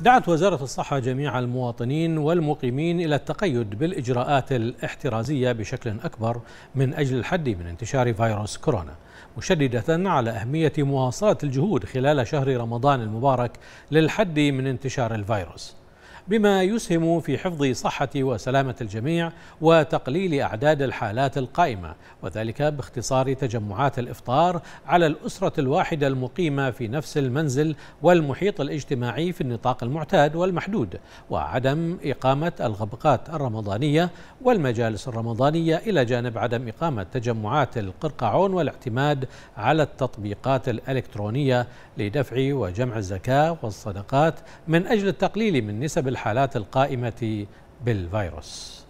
دعت وزارة الصحة جميع المواطنين والمقيمين إلى التقيد بالإجراءات الاحترازية بشكل أكبر من أجل الحد من انتشار فيروس كورونا مشددة على أهمية مواصلة الجهود خلال شهر رمضان المبارك للحد من انتشار الفيروس بما يسهم في حفظ صحة وسلامة الجميع وتقليل أعداد الحالات القائمة وذلك باختصار تجمعات الإفطار على الأسرة الواحدة المقيمة في نفس المنزل والمحيط الاجتماعي في النطاق المعتاد والمحدود وعدم إقامة الغبقات الرمضانية والمجالس الرمضانية إلى جانب عدم إقامة تجمعات القرقعون والاعتماد على التطبيقات الإلكترونية لدفع وجمع الزكاة والصدقات من أجل التقليل من نسب الحالات القائمة بالفيروس